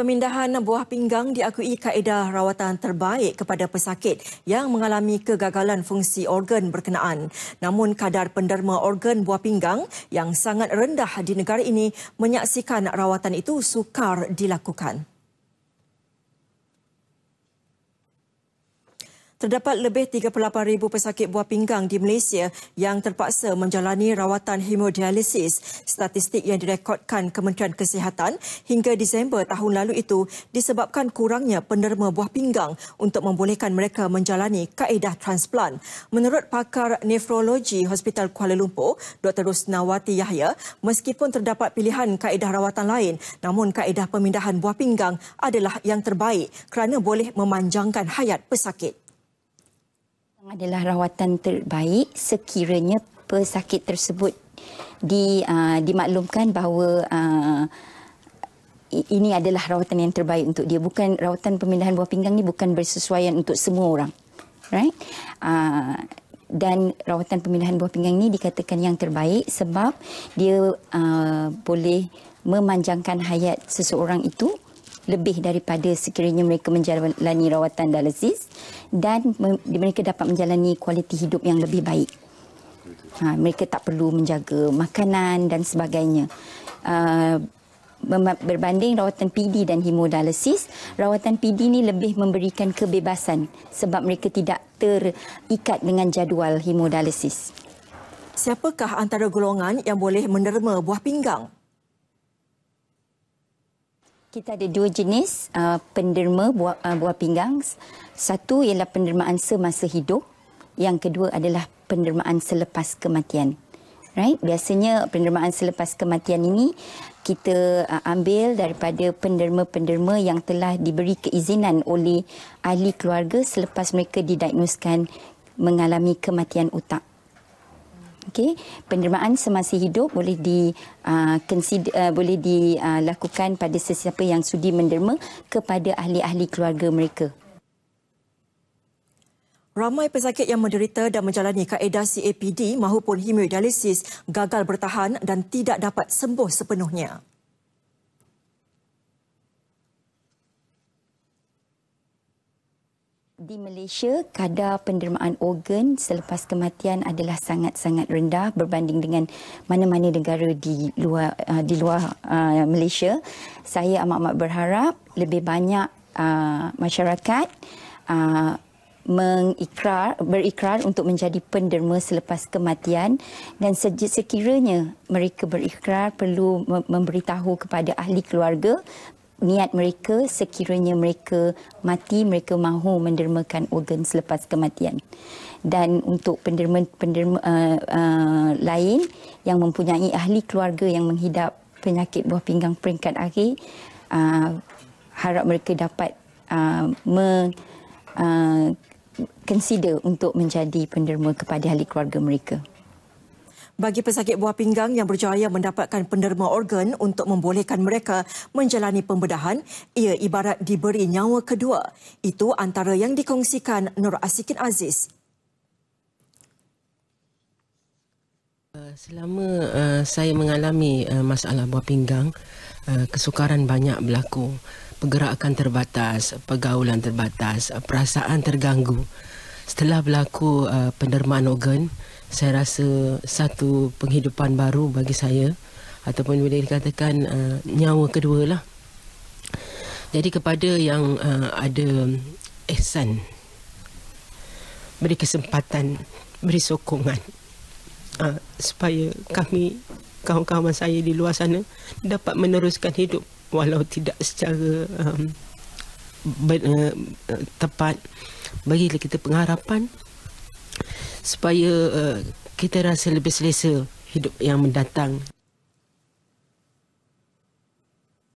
Pemindahan buah pinggang diakui kaedah rawatan terbaik kepada pesakit yang mengalami kegagalan fungsi organ berkenaan. Namun kadar penderma organ buah pinggang yang sangat rendah di negara ini menyaksikan rawatan itu sukar dilakukan. Terdapat lebih 38,000 pesakit buah pinggang di Malaysia yang terpaksa menjalani rawatan hemodialisis. Statistik yang direkodkan Kementerian Kesihatan hingga Disember tahun lalu itu disebabkan kurangnya penderma buah pinggang untuk membolehkan mereka menjalani kaedah transplant. Menurut pakar nefrologi Hospital Kuala Lumpur, Dr. Rusnawati Yahya, meskipun terdapat pilihan kaedah rawatan lain, namun kaedah pemindahan buah pinggang adalah yang terbaik kerana boleh memanjangkan hayat pesakit adalah rawatan terbaik sekiranya pesakit tersebut di uh, dimaklumkan bahawa uh, ini adalah rawatan yang terbaik untuk dia bukan rawatan pemindahan buah pinggang ni bukan bersesuaian untuk semua orang right uh, dan rawatan pemindahan buah pinggang ni dikatakan yang terbaik sebab dia uh, boleh memanjangkan hayat seseorang itu lebih daripada sekiranya mereka menjalani rawatan dialisis dan mereka dapat menjalani kualiti hidup yang lebih baik. Ha, mereka tak perlu menjaga makanan dan sebagainya. Uh, berbanding rawatan PD dan hemodialisis, rawatan PD ini lebih memberikan kebebasan sebab mereka tidak terikat dengan jadual hemodialisis. Siapakah antara golongan yang boleh menerima buah pinggang? kita ada dua jenis uh, penderma buah, uh, buah pinggang. Satu ialah pendermaan semasa hidup, yang kedua adalah pendermaan selepas kematian. Right? Biasanya pendermaan selepas kematian ini kita uh, ambil daripada penderma-penderma yang telah diberi keizinan oleh ahli keluarga selepas mereka didiagnoskan mengalami kematian otak. Okey, penerimaan semasa hidup boleh di uh, uh, boleh dilakukan pada sesiapa yang sudi menderma kepada ahli-ahli keluarga mereka. Ramai pesakit yang menderita dan menjalani kaedah CAPD mahupun hemodialisis gagal bertahan dan tidak dapat sembuh sepenuhnya. di Malaysia, kadar pendermaan organ selepas kematian adalah sangat-sangat rendah berbanding dengan mana-mana negara di luar uh, di luar uh, Malaysia. Saya amat-amat berharap lebih banyak uh, masyarakat uh, mengikrar berikrar untuk menjadi penderma selepas kematian dan sekiranya mereka berikrar perlu memberitahu kepada ahli keluarga niat mereka sekiranya mereka mati mereka mahu mendermakan organ selepas kematian dan untuk penderma penderma uh, uh, lain yang mempunyai ahli keluarga yang menghidap penyakit buah pinggang peringkat akhir uh, harap mereka dapat uh, me uh, consider untuk menjadi penderma kepada ahli keluarga mereka bagi pesakit buah pinggang yang berjaya mendapatkan penderma organ untuk membolehkan mereka menjalani pembedahan, ia ibarat diberi nyawa kedua. Itu antara yang dikongsikan Nur Asikin Aziz. Eh, selama uh, saya mengalami uh, masalah buah pinggang, uh, kesukaran banyak berlaku. Pergerakan terbatas, pergaulan terbatas, perasaan terganggu. Setelah berlaku uh, pendermaan organ, saya rasa satu penghidupan baru bagi saya ataupun boleh dikatakan uh, nyawa kedua lah. Jadi kepada yang uh, ada ihsan beri kesempatan, beri sokongan uh, supaya kami kawan-kawan saya di luar sana dapat meneruskan hidup walau tidak secara um, ber, uh, tepat bagi kita pengharapan supaya uh, kita rasa lebih selesa hidup yang mendatang.